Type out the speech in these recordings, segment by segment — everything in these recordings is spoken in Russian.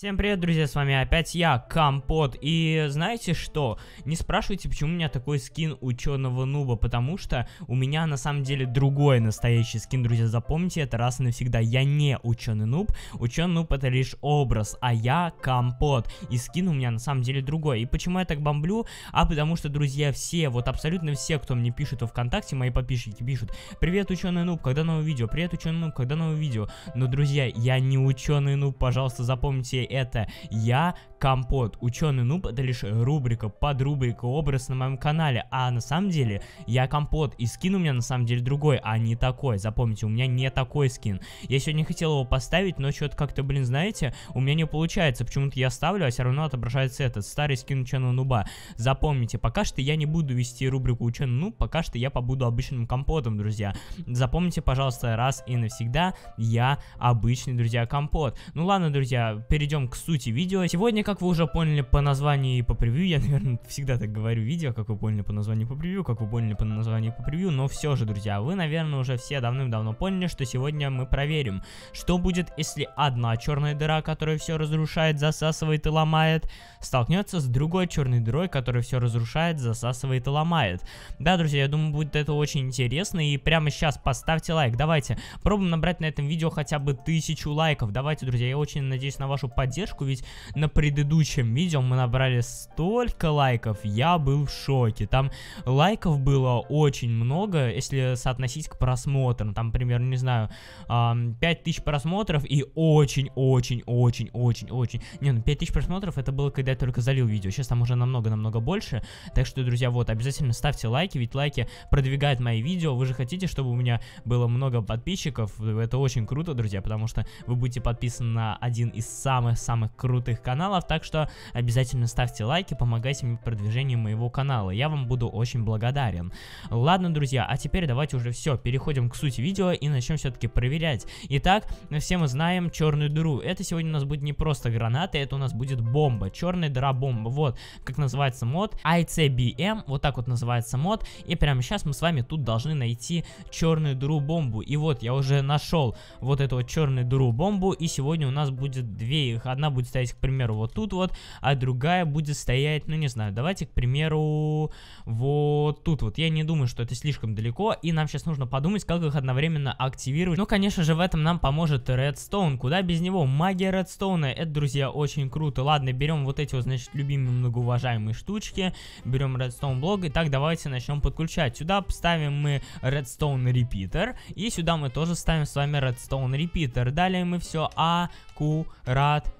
Всем привет, друзья, с вами опять я, Компот, и знаете что, не спрашивайте, почему у меня такой скин ученого нуба, потому что у меня на самом деле другой настоящий скин, друзья, запомните это раз и навсегда, я не ученый нуб, ученый нуб это лишь образ, а я Компот, и скин у меня на самом деле другой, и почему я так бомблю, а потому что, друзья, все, вот абсолютно все, кто мне пишет во ВКонтакте, мои подписчики пишут, привет, ученый нуб, когда новое видео, привет, ученый нуб, когда новое видео, но, друзья, я не ученый нуб, пожалуйста, запомните это я Компот, Ученый Нуб, это лишь рубрика, под рубрику образ на моем канале, а на самом деле я Компот, и скин у меня на самом деле другой, а не такой, запомните, у меня не такой скин. Я сегодня хотел его поставить, но что-то как-то, блин, знаете, у меня не получается, почему-то я ставлю, а все равно отображается этот старый скин Ученого Нуба. Запомните, пока что я не буду вести рубрику Ученый Нуб, пока что я побуду обычным Компотом, друзья. Запомните, пожалуйста, раз и навсегда, я обычный, друзья, Компот. Ну ладно, друзья, перейдем к сути видео. Сегодня как вы уже поняли по названию и по превью, я, наверное, всегда так говорю видео, как вы поняли по названию и по превью, как вы поняли по названию и по превью, но все же, друзья, вы, наверное, уже все давным-давно поняли, что сегодня мы проверим, что будет, если одна черная дыра, которая все разрушает, засасывает и ломает, столкнется с другой черной дырой, которая все разрушает, засасывает и ломает. Да, друзья, я думаю, будет это очень интересно, и прямо сейчас поставьте лайк, давайте, пробуем набрать на этом видео хотя бы тысячу лайков, давайте, друзья, я очень надеюсь на вашу поддержку, ведь на предыдущем предыдущем видео мы набрали столько лайков, я был в шоке. Там лайков было очень много, если соотносить к просмотрам. Там, примерно, не знаю, 5000 просмотров и очень-очень-очень-очень-очень. Не, ну 5000 просмотров это было, когда я только залил видео. Сейчас там уже намного-намного больше. Так что, друзья, вот, обязательно ставьте лайки, ведь лайки продвигают мои видео. Вы же хотите, чтобы у меня было много подписчиков. Это очень круто, друзья, потому что вы будете подписаны на один из самых-самых крутых каналов так что обязательно ставьте лайки, помогайте мне в продвижении моего канала, я вам буду очень благодарен. Ладно, друзья, а теперь давайте уже все, переходим к сути видео и начнем все-таки проверять. Итак, все мы знаем черную дыру, это сегодня у нас будет не просто граната, это у нас будет бомба, черная дыра бомба, вот как называется мод, ICBM, эм, вот так вот называется мод, и прямо сейчас мы с вами тут должны найти черную дыру бомбу, и вот я уже нашел вот эту вот черную дыру бомбу, и сегодня у нас будет две их, одна будет стоять, к примеру, вот тут, тут вот, а другая будет стоять, ну не знаю, давайте, к примеру, вот тут вот. Я не думаю, что это слишком далеко, и нам сейчас нужно подумать, как их одновременно активировать. Ну, конечно же, в этом нам поможет Redstone, куда без него. Магия Redstone, это, друзья, очень круто. Ладно, берем вот эти вот, значит, любимые многоуважаемые штучки, берем Redstone блок, и так давайте начнем подключать. Сюда ставим мы Redstone Repeater, и сюда мы тоже ставим с вами Redstone Repeater. Далее мы все аккуратненько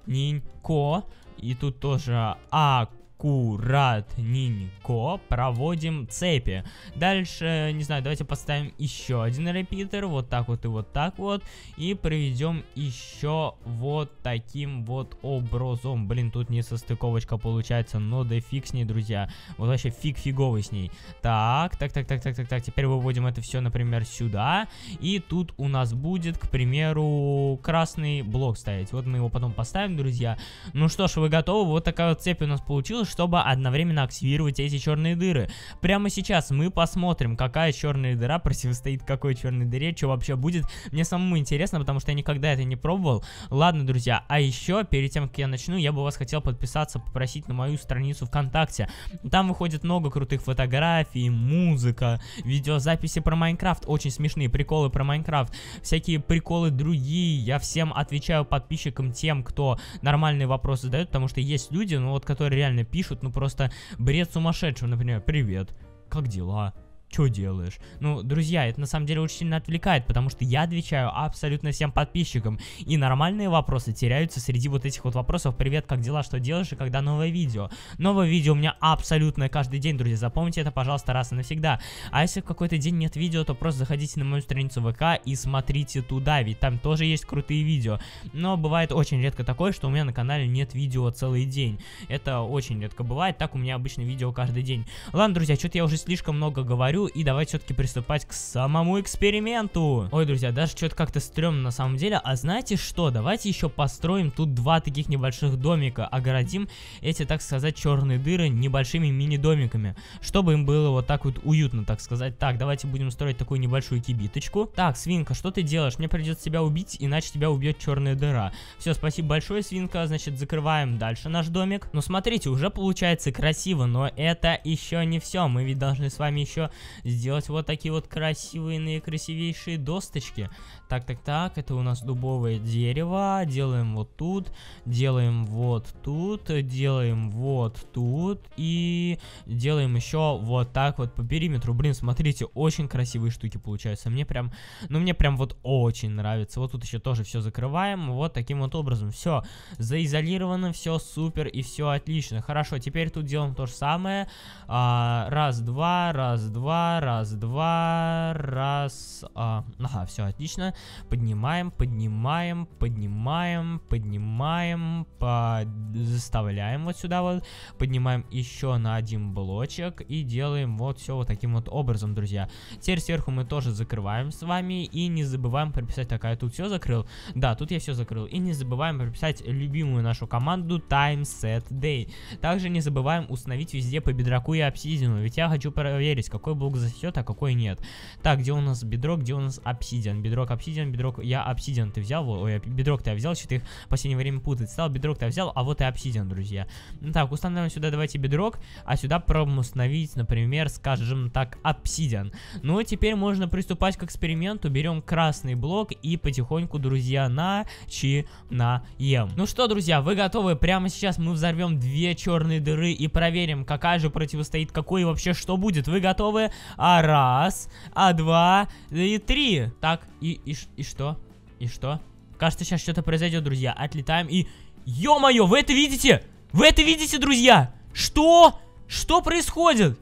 и тут тоже... А, аккуратненько проводим цепи. Дальше, не знаю, давайте поставим еще один репитер, вот так вот и вот так вот, и проведем еще вот таким вот образом. Блин, тут не состыковочка получается, но да фиг с ней, друзья. Вот вообще фиг фиговый с ней. Так, так, так, так, так, так, так, теперь выводим это все, например, сюда, и тут у нас будет, к примеру, красный блок стоять. Вот мы его потом поставим, друзья. Ну что ж, вы готовы? Вот такая вот цепь у нас получилась чтобы одновременно активировать эти черные дыры. Прямо сейчас мы посмотрим, какая черная дыра противостоит какой черной дыре, что вообще будет. Мне самому интересно, потому что я никогда это не пробовал. Ладно, друзья, а еще, перед тем, как я начну, я бы вас хотел подписаться, попросить на мою страницу ВКонтакте. Там выходит много крутых фотографий, музыка, видеозаписи про Майнкрафт, очень смешные приколы про Майнкрафт, всякие приколы другие. Я всем отвечаю подписчикам, тем, кто нормальные вопросы задает, потому что есть люди, ну вот, которые реально пишут, пишут, ну просто бред сумасшедшего, например, привет, как дела? что делаешь? Ну, друзья, это на самом деле очень сильно отвлекает, потому что я отвечаю абсолютно всем подписчикам, и нормальные вопросы теряются среди вот этих вот вопросов «Привет, как дела, что делаешь?» и «Когда новое видео?». Новое видео у меня абсолютно каждый день, друзья, запомните это, пожалуйста, раз и навсегда. А если в какой-то день нет видео, то просто заходите на мою страницу ВК и смотрите туда, ведь там тоже есть крутые видео. Но бывает очень редко такое, что у меня на канале нет видео целый день. Это очень редко бывает, так у меня обычно видео каждый день. Ладно, друзья, что-то я уже слишком много говорю, говорю, и давай все-таки приступать к самому эксперименту. Ой, друзья, даже что-то как-то стрёмно на самом деле. А знаете что, давайте еще построим тут два таких небольших домика, огородим эти, так сказать, черные дыры небольшими мини-домиками, чтобы им было вот так вот уютно, так сказать. Так, давайте будем строить такую небольшую кибиточку. Так, свинка, что ты делаешь? Мне придется тебя убить, иначе тебя убьет черная дыра. Все, спасибо большое, свинка. Значит, закрываем дальше наш домик. Ну, смотрите, уже получается красиво, но это еще не все. Мы ведь должны с вами еще сделать вот такие вот красивые, наикрасивейшие досточки. Так, так, так, это у нас дубовое дерево, делаем вот тут, делаем вот тут, делаем вот тут и делаем еще вот так вот по периметру. Блин, смотрите, очень красивые штуки получаются. Мне прям, ну мне прям вот очень нравится. Вот тут еще тоже все закрываем, вот таким вот образом. Все, заизолировано, все супер и все отлично. Хорошо, теперь тут делаем то же самое. А, раз, два, раз, два раз, два, раз. А, ага, все, отлично. Поднимаем, поднимаем, поднимаем, поднимаем, под... заставляем вот сюда вот. Поднимаем еще на один блочек и делаем вот все вот таким вот образом, друзья. Теперь сверху мы тоже закрываем с вами и не забываем прописать, такая тут все закрыл. Да, тут я все закрыл. И не забываем прописать любимую нашу команду Time Set Day. Также не забываем установить везде по бедраку и обсидину, ведь я хочу проверить, какой был лук засечет, а какой нет. Так, где у нас бедро, где у нас обсидиан? Бедрок, обсидиан, бедрок. Я обсидиан ты взял, ой, бедрок-то я взял, что-то их в последнее время путать стал. бедрок ты я взял, а вот и обсидиан, друзья. Ну так, устанавливаем сюда, давайте бедрок, а сюда пробуем установить, например, скажем так, обсидиан. Ну, и теперь можно приступать к эксперименту. Берем красный блок и потихоньку, друзья, начинаем. Ну что, друзья, вы готовы? Прямо сейчас мы взорвем две черные дыры и проверим, какая же противостоит какой и вообще что будет. Вы готовы? А раз, а два и три. Так, и, и, и что? И что? Кажется, сейчас что-то произойдет, друзья. Отлетаем и... Ё-моё, вы это видите? Вы это видите, друзья? Что? Что происходит?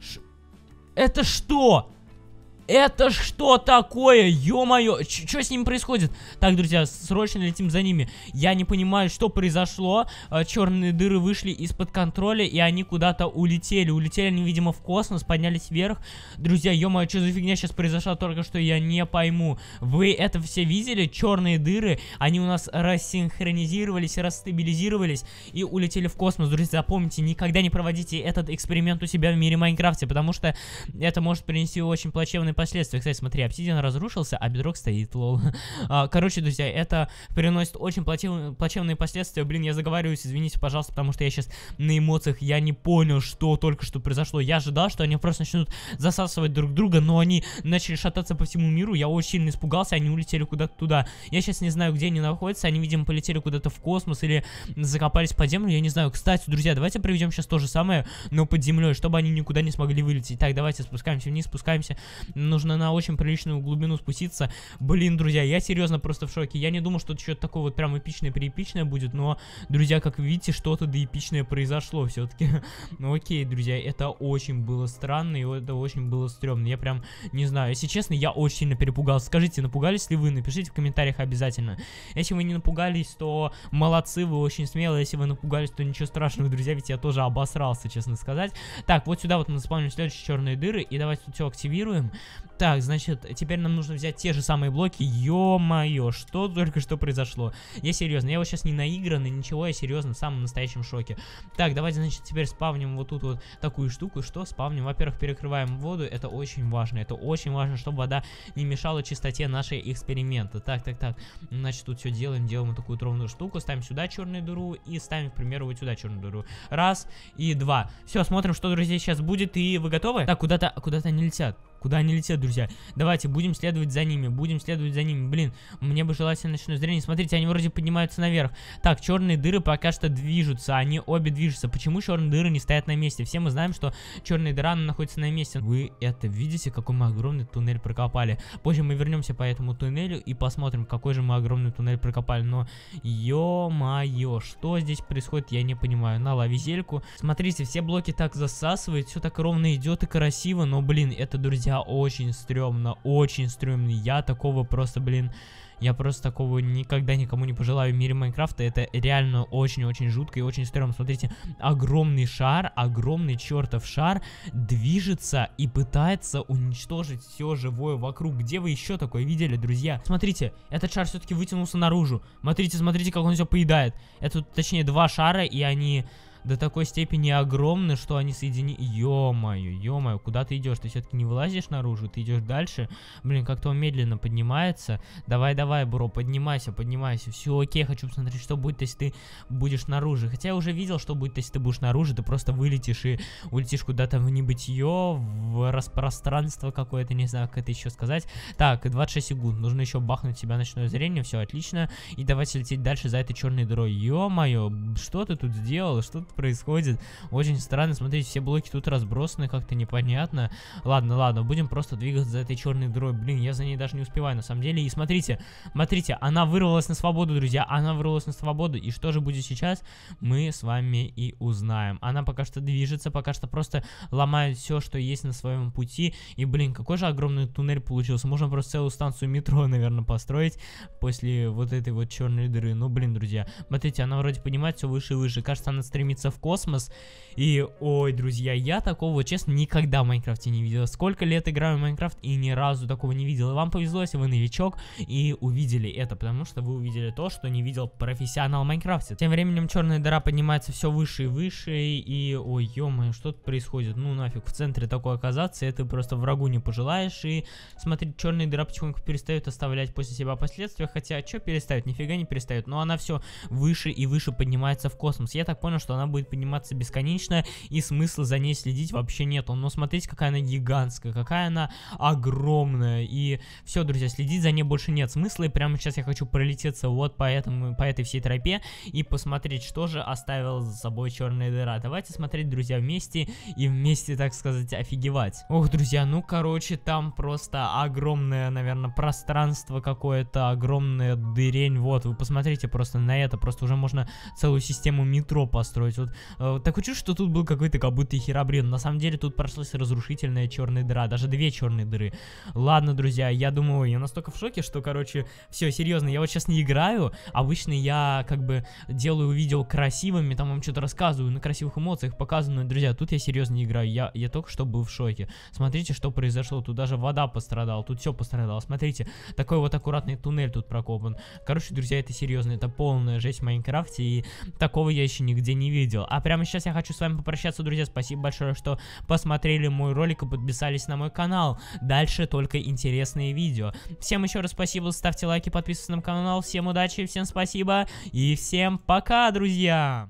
Ш... Это что? Это что такое? Ё-моё, что с ним происходит? Так, друзья, срочно летим за ними. Я не понимаю, что произошло. Э, Черные дыры вышли из-под контроля, и они куда-то улетели. Улетели они, видимо, в космос, поднялись вверх. Друзья, ё-моё, что за фигня сейчас произошла только что, я не пойму. Вы это все видели? Черные дыры, они у нас рассинхронизировались, расстабилизировались и улетели в космос. Друзья, запомните, никогда не проводите этот эксперимент у себя в мире Майнкрафте, потому что это может принести очень плачевный последствия. Кстати, смотри, обсидиан разрушился, а бедрок стоит, лол. А, короче, друзья, это приносит очень плачев... плачевные последствия. Блин, я заговариваюсь, извините, пожалуйста, потому что я сейчас на эмоциях, я не понял, что только что произошло. Я ожидал, что они просто начнут засасывать друг друга, но они начали шататься по всему миру. Я очень сильно испугался, они улетели куда-то туда. Я сейчас не знаю, где они находятся. Они, видимо, полетели куда-то в космос или закопались под землю, я не знаю. Кстати, друзья, давайте проведем сейчас то же самое, но под землей, чтобы они никуда не смогли вылететь. Так, давайте спускаемся вниз, спускаемся нужно на очень приличную глубину спуститься. Блин, друзья, я серьезно просто в шоке. Я не думал, что что-то такое вот прям эпичное преэпичное будет, но, друзья, как видите, что-то да эпичное произошло все-таки. Ну окей, друзья, это очень было странно и это очень было стрёмно. Я прям не знаю, если честно, я очень сильно перепугался. Скажите, напугались ли вы? Напишите в комментариях обязательно. Если вы не напугались, то молодцы, вы очень смелые. Если вы напугались, то ничего страшного, друзья, ведь я тоже обосрался, честно сказать. Так, вот сюда вот мы заспавним следующие черные дыры и давайте тут все активируем. Так, значит, теперь нам нужно взять те же самые блоки. Ё-моё, что только что произошло? Я серьезно, я вот сейчас не наигран и ничего, я серьезно в самом настоящем шоке. Так, давайте, значит, теперь спавним вот тут вот такую штуку. Что спавним? Во-первых, перекрываем воду, это очень важно. Это очень важно, чтобы вода не мешала чистоте нашей эксперимента. Так, так, так. Значит, тут все делаем, делаем вот такую ровную штуку. Ставим сюда черную дыру и ставим, к примеру, вот сюда черную дыру. Раз и два. Все, смотрим, что, друзья, сейчас будет. И вы готовы? Так, куда-то куда-то они летят. Куда они летят, друзья? Давайте, будем следовать за ними, будем следовать за ними. Блин, мне бы желательно ночное зрение. Смотрите, они вроде поднимаются наверх. Так, черные дыры пока что движутся, они обе движутся. Почему черные дыры не стоят на месте? Все мы знаем, что черная дыра, она находится на месте. Вы это видите, какой мы огромный туннель прокопали. Позже мы вернемся по этому туннелю и посмотрим, какой же мы огромный туннель прокопали. Но, ё-моё, что здесь происходит, я не понимаю. На, лови зельку. Смотрите, все блоки так засасывают, все так ровно идет и красиво, но, блин, это, друзья, хотя очень стрёмно, очень стрёмно. Я такого просто, блин, я просто такого никогда никому не пожелаю в мире Майнкрафта. Это реально очень-очень жутко и очень стрёмно. Смотрите, огромный шар, огромный чертов шар движется и пытается уничтожить все живое вокруг. Где вы еще такое видели, друзья? Смотрите, этот шар все-таки вытянулся наружу. Смотрите, смотрите, как он все поедает. Это, точнее, два шара, и они до такой степени огромны, что они соединены... Ё-моё, ё-моё, куда ты идешь? Ты все-таки не вылазишь наружу, ты идешь дальше. Блин, как-то он медленно поднимается. Давай-давай, бро, поднимайся, поднимайся. Все, окей, хочу посмотреть, что будет, если ты будешь наружу. Хотя я уже видел, что будет, если ты будешь наружу. Ты просто вылетишь и улетишь куда-то в небытие, в распространство какое-то, не знаю, как это еще сказать. Так, 26 секунд. Нужно еще бахнуть себя ночное зрение. Все, отлично. И давайте лететь дальше за этой черной дырой. Ё-моё, что ты тут сделал? Что ты происходит? Очень странно, смотрите, все блоки тут разбросаны, как-то непонятно. Ладно, ладно, будем просто двигаться за этой черной дырой. Блин, я за ней даже не успеваю, на самом деле. И смотрите, смотрите, она вырвалась на свободу, друзья, она вырвалась на свободу. И что же будет сейчас, мы с вами и узнаем. Она пока что движется, пока что просто ломает все, что есть на своем пути. И, блин, какой же огромный туннель получился. Можно просто целую станцию метро, наверное, построить после вот этой вот черной дыры. Ну, блин, друзья, смотрите, она вроде понимает все выше и выше. Кажется, она стремится отправиться в космос. И, ой, друзья, я такого, честно, никогда в Майнкрафте не видел. Сколько лет играю в Майнкрафт и ни разу такого не видел. И вам повезло, если вы новичок и увидели это, потому что вы увидели то, что не видел профессионал в Майнкрафте. Тем временем черная дыра поднимается все выше и выше, и, ой, ё что тут происходит? Ну нафиг, в центре такое оказаться, это просто врагу не пожелаешь, и смотри, черная дыра почему перестает оставлять после себя последствия, хотя что перестает, нифига не перестает, но ну, она все выше и выше поднимается в космос. Я так понял, что она будет подниматься бесконечно, и смысла за ней следить вообще нету. Но смотрите, какая она гигантская, какая она огромная. И все, друзья, следить за ней больше нет смысла. И прямо сейчас я хочу пролететься вот по, этому, по этой всей тропе и посмотреть, что же оставила за собой черная дыра. Давайте смотреть, друзья, вместе и вместе, так сказать, офигевать. Ох, друзья, ну, короче, там просто огромное, наверное, пространство какое-то, огромная дырень. Вот, вы посмотрите просто на это. Просто уже можно целую систему метро построить. Вот, э, такое что тут был какой-то как будто херабрин. На самом деле тут прошлась разрушительная черная дыра, даже две черные дыры. Ладно, друзья, я думаю, я настолько в шоке, что, короче, все, серьезно, я вот сейчас не играю. Обычно я как бы делаю видео красивыми, там вам что-то рассказываю, на красивых эмоциях показываю. Но, друзья, тут я серьезно не играю, я, я только что был в шоке. Смотрите, что произошло, тут даже вода пострадала, тут все пострадало. Смотрите, такой вот аккуратный туннель тут прокопан. Короче, друзья, это серьезно, это полная жесть в Майнкрафте, и такого я еще нигде не видел выглядел. А прямо сейчас я хочу с вами попрощаться, друзья. Спасибо большое, что посмотрели мой ролик и подписались на мой канал. Дальше только интересные видео. Всем еще раз спасибо, ставьте лайки, подписывайтесь на канал. Всем удачи, всем спасибо и всем пока, друзья!